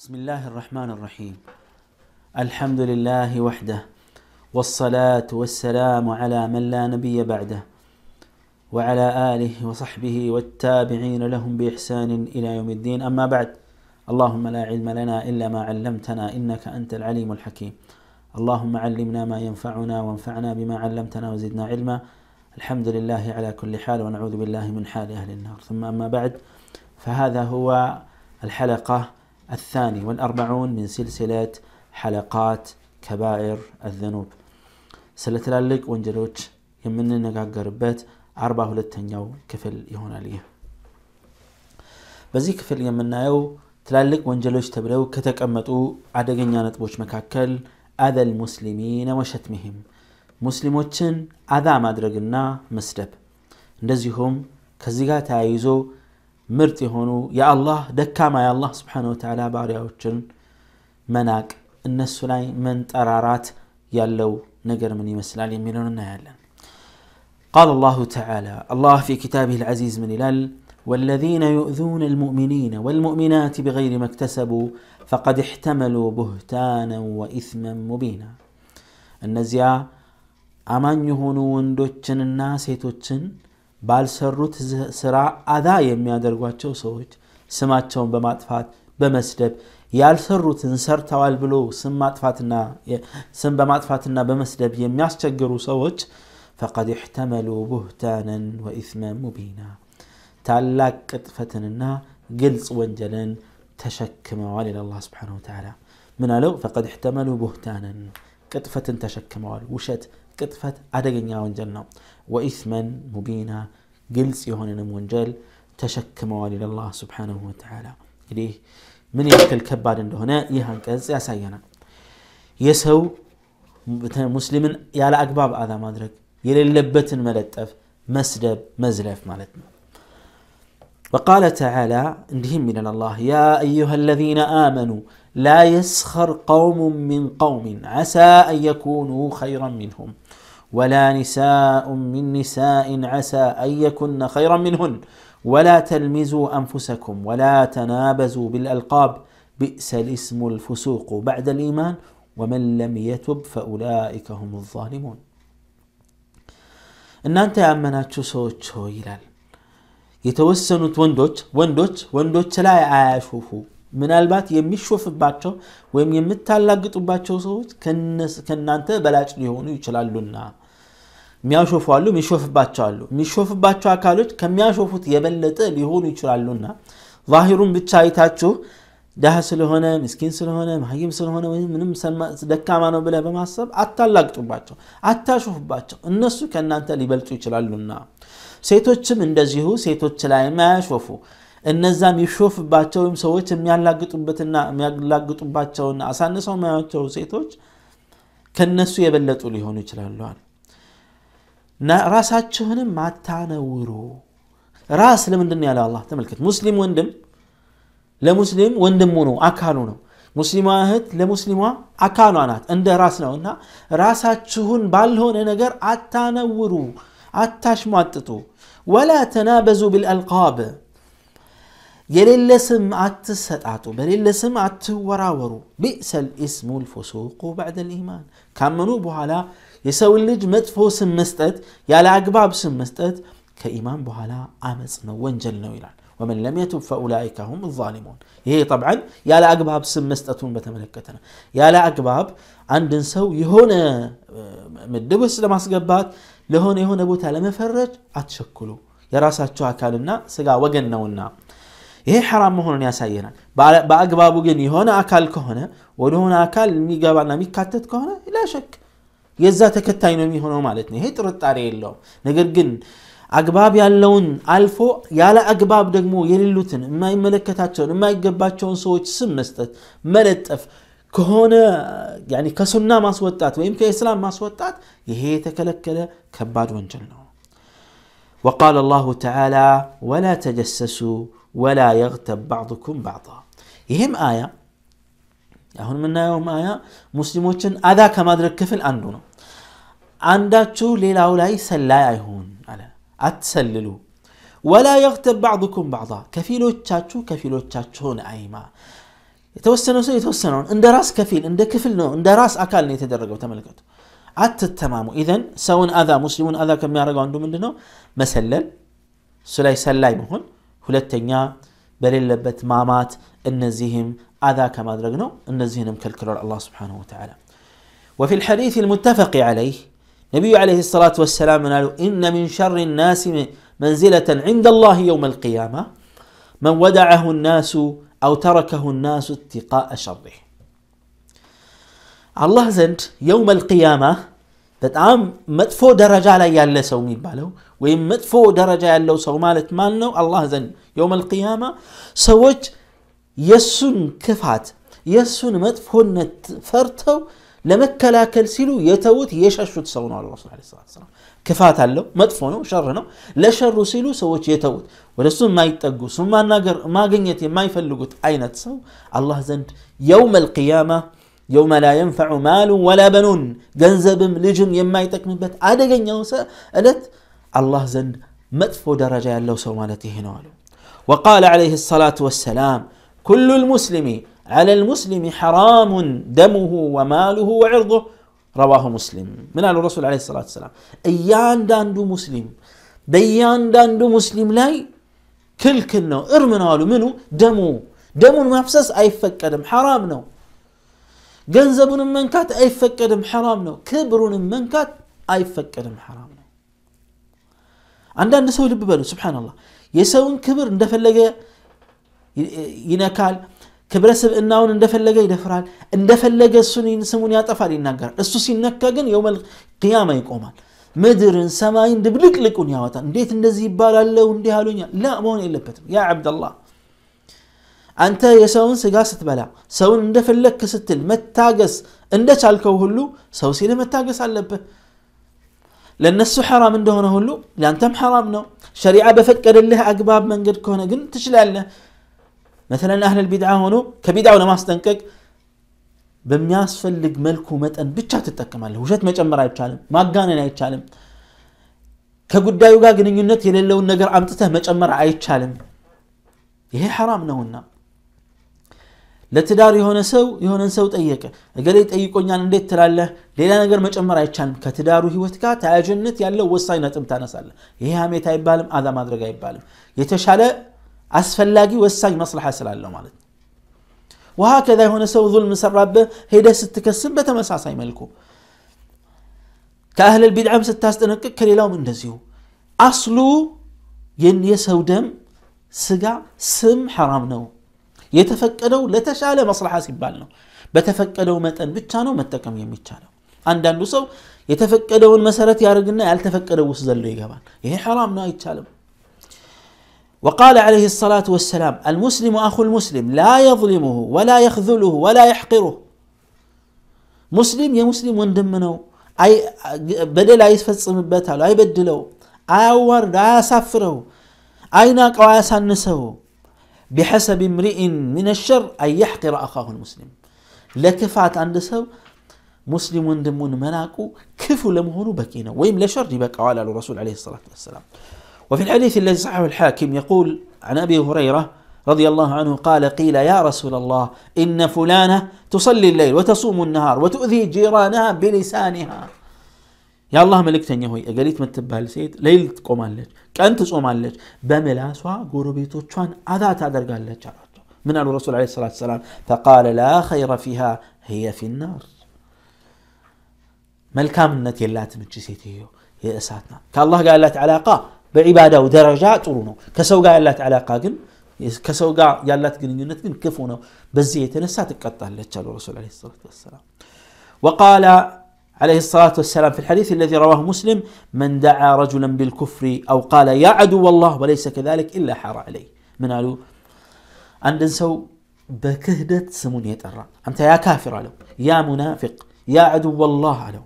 بسم الله الرحمن الرحيم الحمد لله وحده والصلاة والسلام على من لا نبي بعده وعلى آله وصحبه والتابعين لهم بإحسان إلى يوم الدين أما بعد اللهم لا علم لنا إلا ما علمتنا إنك أنت العليم الحكيم اللهم علمنا ما ينفعنا وانفعنا بما علمتنا وزدنا علما الحمد لله على كل حال ونعوذ بالله من حال أهل النار ثم أما بعد فهذا هو الحلقة الثاني والأربعون من سلسلة حلقات كبائر الذنوب سلتلالك وانجلوك يمن النقاق ربات أربعة ولتنيو كفل يهون عليه بزي كفل يمن نايو تلالك وانجلوك تبلو كتك أمتو عدقين يانت بوش مكاكل أذى المسلمين وشتمهم مسلموتشن أذى مدرقنا مسدب نزيهم كزيغا تايزو ምርጥ የሆኑ የአላህ ደካማ የአላህ ስብሓን ወተላ ባሪያዎችን መናቅ እነሱ ላይ መንጠራራት ያለው ነገር ምን ይመስላል የሚለውን እናያለን قال الله تعالى الله في كتابه العزيز من الال والذين يؤذون المؤمنين والمؤمنات بغير ما اكتسبوا فقد احتملوا بهتانا وإثما مبينا النزيا أمان يهونون دوتشن الناس يتوتشن ባልሰሩት ስራ አዛ የሚያደርጓቸው ሰዎች ስማቸውን በማጥፋት በመስደብ ያልሰሩትን ሰርተዋል ብሎ ስም በማጥፋትና በመስደብ የሚያስቸግሩ ሰዎች ፈቀድ احተመሉ ቡህታንን ወኢስመ ሙቢና ታላቅ ቅጥፈትንና ግልጽ ወንጀልን ተሸክመዋል ይላል አላህ ስብሓን ወተዓላ ምን አለው ፈቀድ احተመሉ ቡህታንን ቅጥፈትን ተሸክመዋል ውሸት ቅጥፈት አደገኛ ወንጀል ነው ወኢስመን ሙቢና ግልጽ የሆነንም ወንጀል ተሸክመዋል ይላላህ ስብሓንሁ ወተዓላ እንግዲህ ምን ያክል ከባድ እንደሆነ ይህ አንቀጽ ያሳየናል የሰው ሙስሊምን ያለ አግባብ አዛ ማድረግ የሌለበትን መለጠፍ መስደብ መዝለፍ ማለት ነው وقال تعالى اندهم من الله يا أيها الذين آمنوا لا يسخر قوم من قوم عسى أن يكونوا خيرا منهم ولا نساء من نساء عسى ان يكن خيرا منهن ولا تلمزوا انفسكم ولا تنابزوا بالالقاب بئس الاسم الفسوق بعد الايمان ومن لم يتب فاولئك هم الظالمون እናንተ ያመናችሁ ሰዎች ሆይ የተወሰኑት ወንዶች ወንዶች ወንዶች ላይ አያሹፉ ምናልባት የሚሾፍባቸው ወይም የምታላግጡባቸው ሰዎች ከእናንተ በላጭ ሊሆኑ ይችላሉና የሚያሾፉ አሉ፣ የሚሾፍባቸው አሉ። የሚሾፍባቸው አካሎች ከሚያሾፉት የበለጠ ሊሆኑ ይችላሉና ዛሂሩን ብቻ አይታችሁ ዳህ ስለሆነ ምስኪን ስለሆነ ማይም ስለሆነ ወይም ምንም ደካማ ነው ብለ በማሰብ አታላግጡባቸው፣ አታሾፉባቸው እነሱ ከእናንተ ሊበልጡ ይችላሉና። ሴቶችም እንደዚሁ ሴቶች ላይ አያሾፉ። እነዛ ይሾፍባቸው ወይም ሰዎች የሚያላግጡበትና የሚያላግጡባቸውና አሳንሰው ማያቸው ሴቶች ከነሱ የበለጡ ሊሆኑ ይችላሉ። ራሳችሁንም አታነውሩ ራስ ለምንድን ያለው አላህ ተመልከት ሙስሊም ወንድም ለሙስሊም ወንድሙ ነው አካሉ ነው ሙስሊሟ እህት ለሙስሊሟ አካሏ ናት እንደ ራስ ነው እና ራሳችሁን ባልሆነ ነገር አታነውሩ አታሽሟጥጡ ወላ ተናበዙ ብልአልቃብ የሌለ ስም አትሰጣጡ በሌለ ስም አትወራወሩ ቢእሰ ልእስሙ ልፉሱቁ ባዕደ ልኢማን ካመኑ በኋላ يسوي اللي جمد فوس المستد يا لأقباب سم مستأت كإيمان بهلا عمس نو وانجل نو ومن لم يتب فأولئك هم الظالمون هي طبعا يا لأقباب سم مستأتون ملكتنا يا لأقباب عند نسو يهون مدبس لما سقبات لهون يهون أبو تالا مفرج أتشكلو يا راس أتشو أكالنا سقا وقن ይሄ ሐራም መሆኑን ያሳየናል በአግባቡ ግን የሆነ كهنا ከሆነ ወደሆነ አካል ميكاتت كهنا لا شك የዛ ተከታይ ነው የሚሆነው ማለት ነው ይሄ ጥርጣሬ የለውም ነገር ግን አግባብ ያለውን አልፎ ያለ አግባብ ደግሞ የሌሉትን የማይመለከታቸውን የማይገባቸውን ሰዎች ስም መስጠት መለጠፍ ከሆነ ከሱና ማስወጣት ወይም ከእስላም ማስወጣት ይሄ የተከለከለ ከባድ ወንጀል ነው وقال الله تعالى ولا تجسسوا ولا يغتب بعضكم بعضا يهم آية አሁን የምናየውም አያ ሙስሊሞችን አዳ ከማድረግ ክፍል አንዱ ነው አንዳችሁ ሌላው ላይ ሰላይ አይሁን አለ አትሰልሉ ወላ የግተብ ባዕኩም ባዕض ከፊሎቻችሁ ከፊሎቻችሁን አይማ የተወሰነው ሰው የተወሰነውን እንደ ራስ ከፊል እንደ ክፍል ነው እንደ ራስ አካል ነው የተደረገው ተመልከቱ አትተማሙ ኢዘን ሰውን አዛ ሙስሊሙን አዛ ከሚያደርገው አንዱ ምንድ ነው መሰለል እሱ ላይ ሰላይ መሆን ሁለተኛ በሌለበት ማማት النزيهم አዛ ከማድረግ ነው النزيهم ከልክሏል الله سبحانه وتعالى وفي الحديث المتفق عليه نبي عليه الصلاة والسلام قال إن من شر الناس منزلة عند الله يوم القيامة من ودعه الناس أو تركه الناس اتقاء شره الله زند يوم القيامة በጣም መጥፎ ደረጃ ላይ ያለ ሰው የሚባለው ወይም መጥፎ ደረጃ ያለው ሰው ማለት ማን ነው አላህ ዘንድ የውም አልቅያማ ሰዎች የሱን ክፋት የሱን መጥፎነት ፈርተው ለመከላከል ሲሉ የተዉት የሸሹት ሰው ነው። አላህ ሱብሓነሁ ወተዓላ ክፋት አለው፣ መጥፎ ነው፣ ሸር ነው። ለሸሩ ሲሉ ሰዎች የተዉት ወደ እሱ የማይጠጉ እሱ ማናገር ማግኘት የማይፈልጉት አይነት ሰው አላህ ዘንድ የውመል ቂያማ የውመ ላ የንፈዑ ማሉ ወላ በኑን ገንዘብም ልጅም የማይጠቅምበት አደገኛው ዕለት አላህ ዘንድ መጥፎ ደረጃ ያለው ሰው ማለት ይሄ ነው አሉ። ወቃለ ዓለይሂ ሰላቱ ወሰላም كل المسلم على المسلم حرام دمه وماله وعرضه رواه مسلم من على الرسول عليه الصلاة والسلام أيان داندو مسلم بيان داندو مسلم لاي كل كنا ارمنالو منو دمو دمو مفسس أي فكدم حرام نو جنزب منكات أي فكدم حرام نو كبر منكات أي فكدم حرام نو عندنا نسوي لببلو سبحان الله يسوون كبر ندفل لقى ይነካል ክብረ ስብእናውን እንደፈለገ ይደፍራል እንደፈለገ እሱን ስሙን ያጠፋል ይናገራል እሱ ሲነካ ግን የውመል ቅያማ ይቆማል ምድርን ሰማይን ድብልቅልቁን ያወጣል እንዴት እንደዚህ ይባላለው እንዲህ አሉኛል ላ መሆን የለበትም ያ ዓብደላህ አንተ የሰውን ስጋ ስትበላ ሰውን እንደፈለግክ ስትል መታገስ እንደቻልከው ሁሉ ሰው ሲልህ መታገስ አለብህ ለእነሱ ሐራም እንደሆነ ሁሉ ለአንተም ሐራም ነው ሸሪዓ በፈቀደልህ አግባብ መንገድ ከሆነ ግን ትችላለህ مثلا أهل البدعة هونو كبدعة ለማስጠንቀቅ በሚያስፈልግ መልኩ መጠን ብቻ ትጠቀማለህ ውሸት መጨመር አይቻልም ማጋነን አይቻልም ከጉዳዩ ጋር ግንኙነት የሌለውን ነገር አምጥተህ መጨመር አይቻልም ይሄ ሐራም ነውና ለትዳር የሆነ ሰው የሆነን ሰው ጠየቀ እገሌ ጠይቆኛል እንዴት ትላለህ ሌላ ነገር መጨመር አይቻልም ከትዳሩ ህይወት ጋር ተያያዥነት ያለው ወሳኝ ነጥብ ታነሳለህ ይሄ ሀሜት አይባልም አዛ ማድረግ አይባልም የተሻለ አስፈላጊ ወሳኝ መስለሓ ስላለው ማለት ነው وهكذا የሆነ ሰው ظلم ሰራብህ ሄደህ ስትከስም በተመሳሳይ መልኩ ከአህል ልቢድዓም ስታስጠነቅቅ ከሌላውም እንደዚሁ አስሉ የሰው ደም ስጋ ስም ሐራም ነው የተፈቀደው ለተሻለ መስለሓ ሲባል ነው በተፈቀደው መጠን ብቻ ነው መጠቀም የሚቻለው አንዳንዱ ሰው የተፈቀደውን መሰረት ያደርግና ያልተፈቀደው ውስጥ ዘሎ ይገባል ይሄ ሐራም ነው አይቻልም وقال عليه الصلاة والسلام المسلم أخو المسلم لا يظلمه ولا يخذله ولا يحقره مسلم يا مسلم وندمنه أي بدل أي فتصم بتاله أي بدله أور لا يسافره أي قواس النسو بحسب امرئ من الشر أن يحقر أخاه المسلم لكفات عند سو مسلم وندمون مناكو كفو لمهونو بكينا ويم لشر يبقى على الرسول عليه الصلاة والسلام وفي الحديث الذي صححه الحاكم يقول عن ابي هريره رضي الله عنه قال قيل يا رسول الله ان فلانه تصلي الليل وتصوم النهار وتؤذي جيرانها بلسانها يا الله ملك تنيهوي قالت ما تبال سيد ليل تقوم عليك كان تصوم عليك بملا سوا غروبيتو تشان اذا تادر قال من قال الرسول عليه الصلاه والسلام فقال لا خير فيها هي في النار ملكام النتي لا تمشي سيتيو هي اساتنا كالله قال لا علاقه በዒባዳው ደረጃ ጥሩ ነው ከሰው ጋር ያላት አላቃ ግን ከሰው ጋር ያላት ግንኙነት ግን ክፉ ነው በዚህ የተነሳ ትቀጣለች አሉ ረሱል ለ ሰላት ወሰላም وقال عليه الصلاة والسلام في الحديث الذي رواه مسلم من دعا رجلا بالكفر أو قال يا عدو الله وليس كذلك إلا حار عليه من قالوا عند سو بكهدة سمون يترى أنت يا كافر علو يا منافق يا عدو الله علو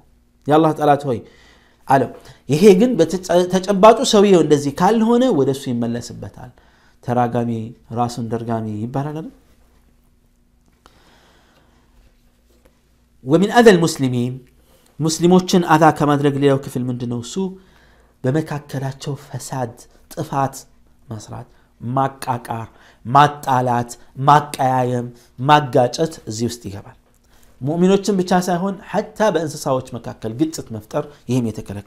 يا الله تعالى توي አለው። ይሄ ግን ተጨባጩ ሰውየው እንደዚህ ካልሆነ ወደ እሱ ይመለስበታል። ተራጋሚ ራሱን ደርጋሚ ይባላል አይደል? ወሚን አዘል ሙስሊሚን ሙስሊሞችን አዛ ከማድረግ ሌላው ክፍል ምንድነው ነው? እሱ በመካከላቸው ፈሳድ፣ ጥፋት መስራት፣ ማቃቃር፣ ማጣላት፣ ማቀያየም፣ ማጋጨት እዚህ ውስጥ ይገባል። مؤمنوتن بشاسه هون حتى بانسساوتش مكاكل قلت مفتر يهم يتكلك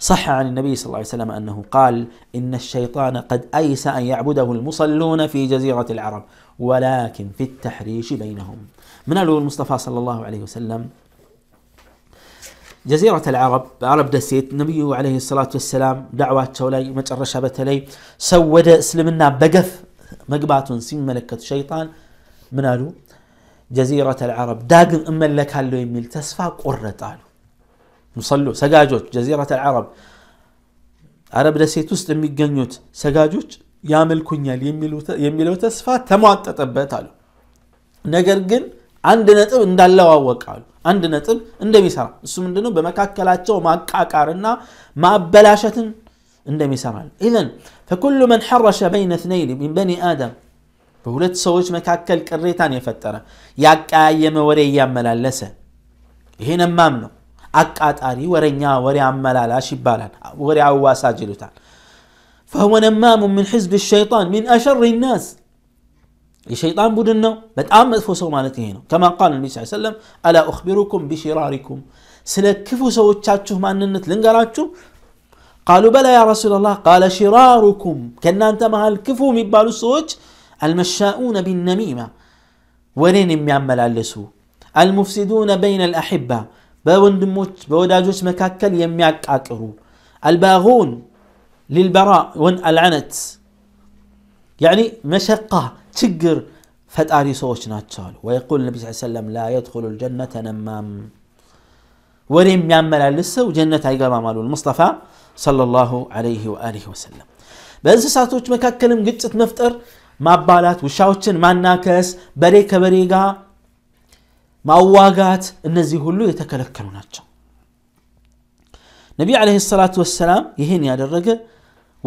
صح عن النبي صلى الله عليه وسلم انه قال ان الشيطان قد ايس ان يعبده المصلون في جزيره العرب ولكن في التحريش بينهم من قال المصطفى صلى الله عليه وسلم جزيرة العرب عرب دسيت نبيه عليه الصلاة والسلام دعوات شولي مجر شابتلي سود اسلمنا بقف مقبات سين ملكة الشيطان منالو جزيرة العرب داق إما لك هلو يميل تسفا قرت قالوا مصلو سجاجوت جزيرة العرب عرب رسيت أست أمي جنوت سجاجوت يامل كنيا يميل يميلو تسفا تموت تتبت قالوا نجر جن عند نتب عند الله وقال عند نتب عند ميسرة السم دنو بمكاكلاتو ما كاكارنا ما بلاشة عند ميسرة إذن فكل من حرش بين اثنين من بني آدم ما በሁለት ሰዎች መካከል ቅሬታን የፈጠረ ያቀያየመ ወሬ እያመላለሰ ይሄን ማም ነው አቃጣሪ ወረኛ ወሬ አመላላሽ ይባላል ወሬ አዋሳጅ ይሉታል فهو نمام من حزب الشيطان من أشر الناس الشيطان بودنا بتأم أفو سو هنا كما قال النبي صلى الله عليه وسلم ألا أخبركم بشراركم سلكفوا سو تشاتشو ما ننت لنقراتشو قالوا بلى يا رسول الله قال شراركم كنا أنت مع الكفو مبالو سوتش المشاؤون بالنميمة ورين يعمل علسو المفسدون بين الأحبة دموت بودا بوداجوش مكاكل يميعك أكرو الباغون للبراء ون العنت يعني مشقة تجر فتاري صوش ناتشال ويقول النبي صلى الله عليه وسلم لا يدخل الجنة نمام ورين يعمل علسو وجنة أيقابا مالو المصطفى صلى الله عليه وآله وسلم بأنسي ساتوش مكاكلم قدسة مفتر ማባላት ውሻዎችን ማናከስ በሬ ከበሬ ጋር ማዋጋት እነዚህ ሁሉ የተከለከሉ ናቸው ነቢ አለ ሰላቱ ወሰላም ይህን ያደረገ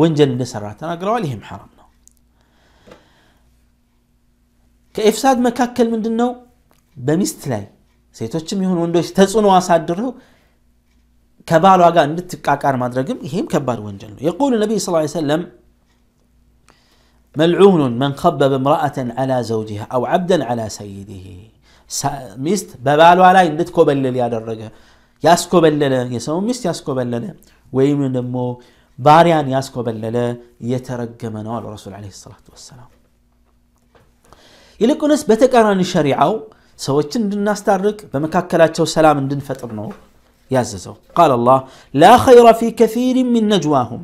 ወንጀል እንደሰራ ተናግረዋል ይህም ሐራም ነው ከኤፍሳድ መካከል ምንድን ነው በሚስት ላይ ሴቶችም ይሁን ወንዶች ተጽዕኖ አሳድረው ከባሏ ጋር እንድትቃቃር ማድረግም ይሄም ከባድ ወንጀል ነው የቁሉ ነቢይ ስ ሰለም ملعون من خبب امرأة على زوجها أو عبدا على سيده ميست ببالو علي نتكو بلل يا درقة ياسكو بلل يسمو ميست ياسكو بلل ويمن امو باريان ياسكو بلل يترق منوال الرسول عليه الصلاة والسلام يلكو نس بتكاران الشريعة سوتشن دن ناس تارك بمكاكلات سلام دن فترنو يا قال الله لا خير في كثير من نجواهم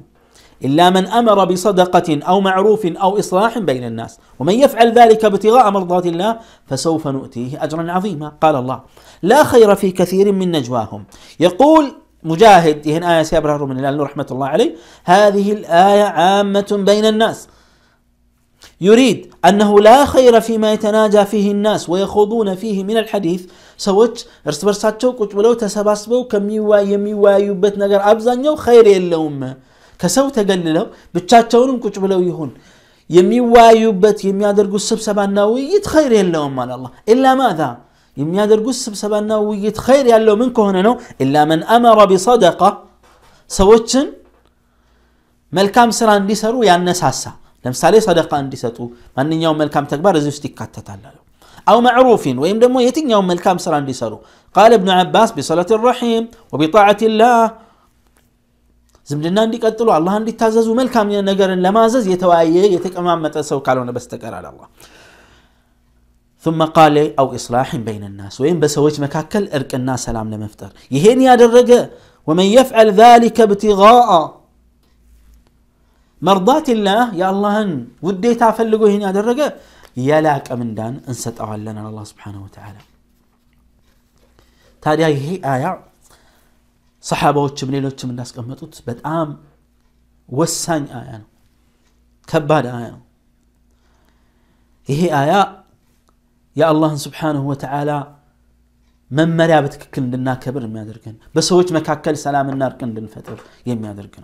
إلا من أمر بصدقة أو معروف أو إصلاح بين الناس ومن يفعل ذلك ابتغاء مرضات الله فسوف نؤتيه أجرا عظيما قال الله لا خير في كثير من نجواهم يقول مجاهد يهن آية سيبره من الله رحمة الله عليه هذه الآية عامة بين الناس يريد أنه لا خير فيما يتناجى فيه الناس ويخوضون فيه من الحديث ሰዎች እርስ በርሳቸው ቁጭ كميوا يميوا ከሚዋ የሚወያዩበት ነገር አብዛኛው ኸይር የለውም كسو تقللو بتشاتون كتبلو يهون يمي وايوبت يمي أدر قصب سبنا ويت خير يلاو مال الله إلا ماذا يمي أدر قصب سبنا ويت خير يلاو من كهننو إلا من أمر بصدقة سوتشن ملكام سران دي سرو يعني نساسا لم سالي صدقة دي ستو من يوم ملكام تكبر زيستيكا تتعلالو أو معروفين ويمدمو يتين يوم ملكام سران دي سرو قال ابن عباس بصلاة الرحيم وبطاعة الله ዝምድና እንዲቀጥሉ አላህ እንዲታዘዙ መልካም ነገርን ለማዘዝ የተወያየ የተቀማመጠ ሰው ካልሆነ በስተቀር على الله ثم قال أو إصلاح بين الناس وين بسويت مكاكل إرك الناس سلام لمفتر يهين يا درجة ومن يفعل ذلك ابتغاء مرضات الله يا الله ودي تفلقوا هنا درجة يلاك أمن دان انست على الله سبحانه وتعالى تاريخ هي آية صحابة صحابوتشم ليلوتشم الناس بد بدعام وسان آية كباد آية هي آية يا الله سبحانه وتعالى من مرابط كن لنا كبر ما يدركن بس هوش مكاكل سلام النار كن لنفتر يم يدركن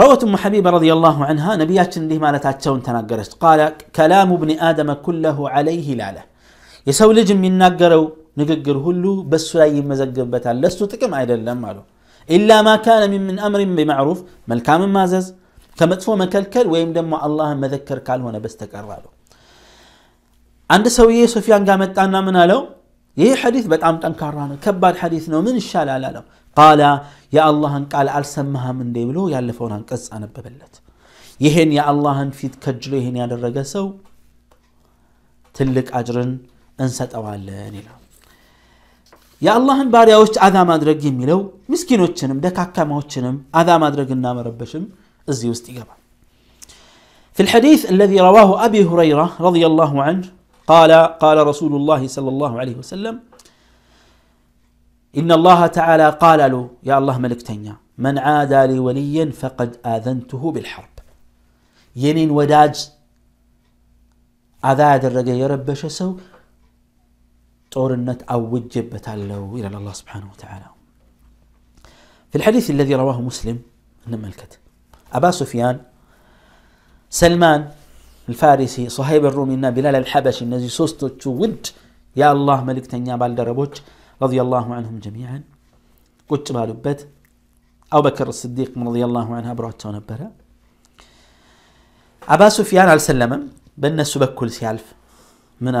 روت أم حبيبة رضي الله عنها نبيات اللي ما لتاتشون تناقرست قال كلام ابن آدم كله عليه لاله يسوي لجم من ناقروا نجر هلو بس لا يمزجر بتال لستو تكم عيد الله إلا ما كان من من أمر بمعروف ملكام مازز كمتفو مكلكل ويمدم الله مذكر قال هنا بس تكرره عند سوية سفيان قامت أنا من هلو يه حديث بتعم تنكرانا كبار حديث نو من الشال على لو قال يا الله ان قال ارسمها من دي بلو يالفون ان قص انا ببلت يهن يا الله ان في تكجلو يهن يا درجه تلك اجرن انسى طوال نيلو የአላህን ባሪያዎች አዛ ማድረግ የሚለው ምስኪኖችንም ደካካማዎችንም አዛ ማድረግና መረበሽም እዚህ ውስጥ ይገባል في الحديث الذي رواه أبي هريرة رضي الله عنه قال قال رسول الله صلى الله عليه وسلم إن الله تعالى قال له يا الله ملك تنيا من عادى لي وليا فقد آذنته بالحرب ينين وداج أذا الرجاء يربش سو ጦርነት አውጅበታለሁ إلى الله سبحانه وتعالى في الحديث الذي رواه مسلم الكتب أبا سفيان سلمان الفارسي صهيب الرومي إن بلال الحبشي النزي سوستو ود يا الله ملك تنيا بالدربوج رضي الله عنهم جميعا قلت بالبت أو بكر الصديق رضي الله عنها برات نبرا أبا سفيان على سلمم سبك بكل سيالف من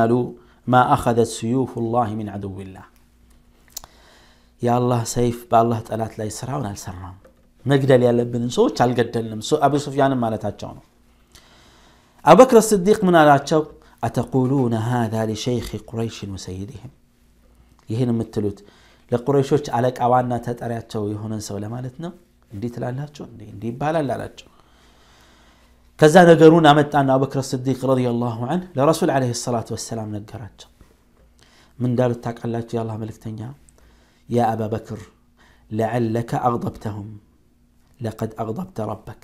ما أخذت سيوف الله من عدو الله يا الله سيف با الله تلات لا يسرعون السرام نقدر يا لبن سو تشال قدلنا سو أبو سفيان ما لا تاتشونه أبو بكر الصديق من على أتقولون هذا لشيخ قريش وسيدهم يهين متلوت لقريشوش عليك أوانا تتأريات شو يهون سو لما لتنا دي تلال لاتشو دي, دي بالا لاتشو كذا نقرون أمت أن أبو بكر الصديق رضي الله عنه لرسول عليه الصلاة والسلام نقرات من دار التاك يا الله ملك تنيا يا أبا بكر لعلك أغضبتهم لقد أغضبت ربك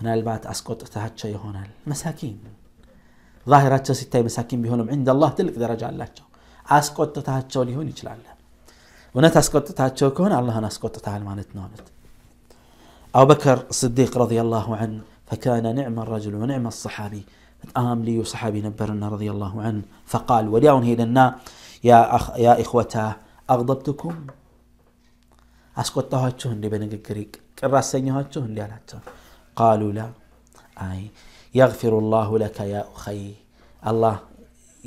من البات أسقط تهتش يهون المساكين ظاهرات ستة مساكين بهنم عند الله تلك درجة الله أسقط تهتش ليهون يجل الله ونتسقط تهتش كون الله نسقط تهال ما نتنونت أبو بكر الصديق رضي الله عنه فكان نعم الرجل ونعم الصحابي قام لي صحابي نبرنا رضي الله عنه فقال ولينهي لنا يا أخ يا إخوتاه أغضبتكم أسكت هاتشون لبن ቅር አሰኘኋችሁ هاتشون አላቸው قالوا لا أي يغفر الله لك يا أخي الله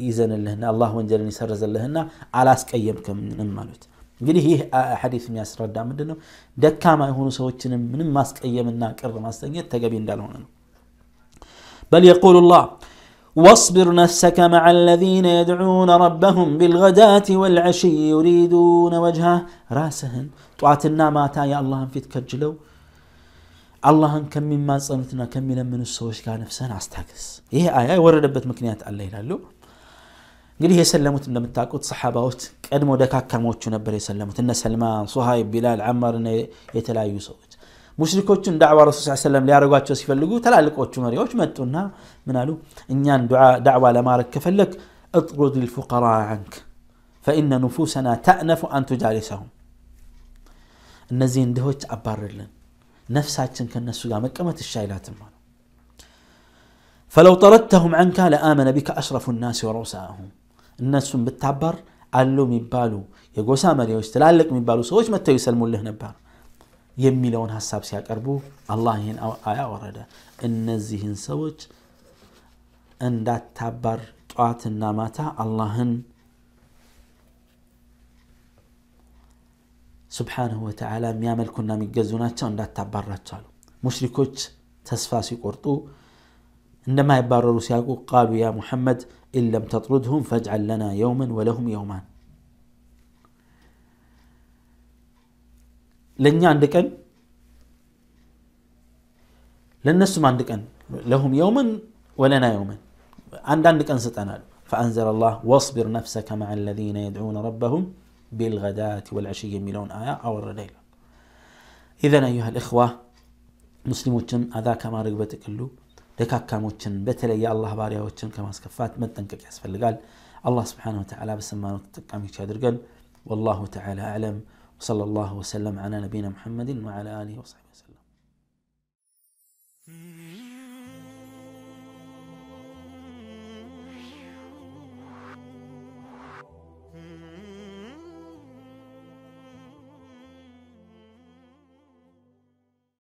يزن لهنا الله وانجلني سرز لهنا على سكيمكم من مالوت حديث እንግዲህ ይህ ሀዲስ የሚያስረዳ ምንድ ነው ደካማ የሆኑ ماسك ምንም ማስቀየምና ቅር ማስተኘት ተገቢ እንዳልሆነ ነው بل يقول الله واصبر نفسك مع الذين يدعون ربهم بالغداة والعشي يريدون وجهه راسهن طعتنا ما يا الله في تكجلو الله كم من ما صنتنا كم من من السوش كان نفسنا استعكس هي آية وردت مكنيات الله يلالو እንግዲህ የሰለሙት እንደምታውቁት ሰሓባዎች ቀድሞ ደካካሞቹ ነበር የሰለሙት እነ ሰልማን ሱሃይብ ቢላል አማር የተለያዩ ሰዎች ሙሽሪኮቹን ዳዕዋ ረሱል ስ ሰለም ሊያደርጓቸው ሲፈልጉ ትላልቆቹ መሪዎች መጡና ምን አሉ እኛን ዳዕዋ ለማድረግ ከፈለግ اطرد الفقراء عنك فإن نفوسنا تأنف أن تجالسهم እነዚህን ድሆች አባርልን ነፍሳችን ከነሱ ጋር መቀመጥ እሺ አይላትም አሉ فلو طردتهم عنك لآمن بك أشرف الناس ورؤساءهم እነሱን ብታባር አሉ የሚባሉ የጎሳ መሪዎች ትላልቅ የሚባሉ ሰዎች መጥተው ይሰልሙልህ ነበር የሚለውን ሀሳብ ሲያቀርቡ አላህ ይህን አያ ወረደ እነዚህን ሰዎች እንዳታባር ጠዋትና ማታ አላህን ስብሓንሁ ወተዓላ የሚያመልኩና የሚገዙ ናቸው እንዳታባራቸው አሉ ሙሽሪኮች ተስፋ ሲቆርጡ እንደማይባረሩ ሲያውቁ ቃሉ ያ ሙሐመድ إن لم تطردهم فاجعل لنا يوما ولهم يومان أن لن ቀን عندك أن لهم يوما ولنا يوما عند عندك أن ستنا فأنزل الله واصبر نفسك مع الذين يدعون ربهم بالغداة والعشي يميلون آية أو الرليل إذا أيها الإخوة مسلمون أذاك ما رغبتك اللو دكاكاموتشن بتلا يا الله باريا وتشن كماس كفات ما تنكك أسفل الله سبحانه وتعالى بسم الله تكامي شادر قال والله تعالى أعلم وصلى الله وسلم على نبينا محمد وعلى آله وصحبه وسلم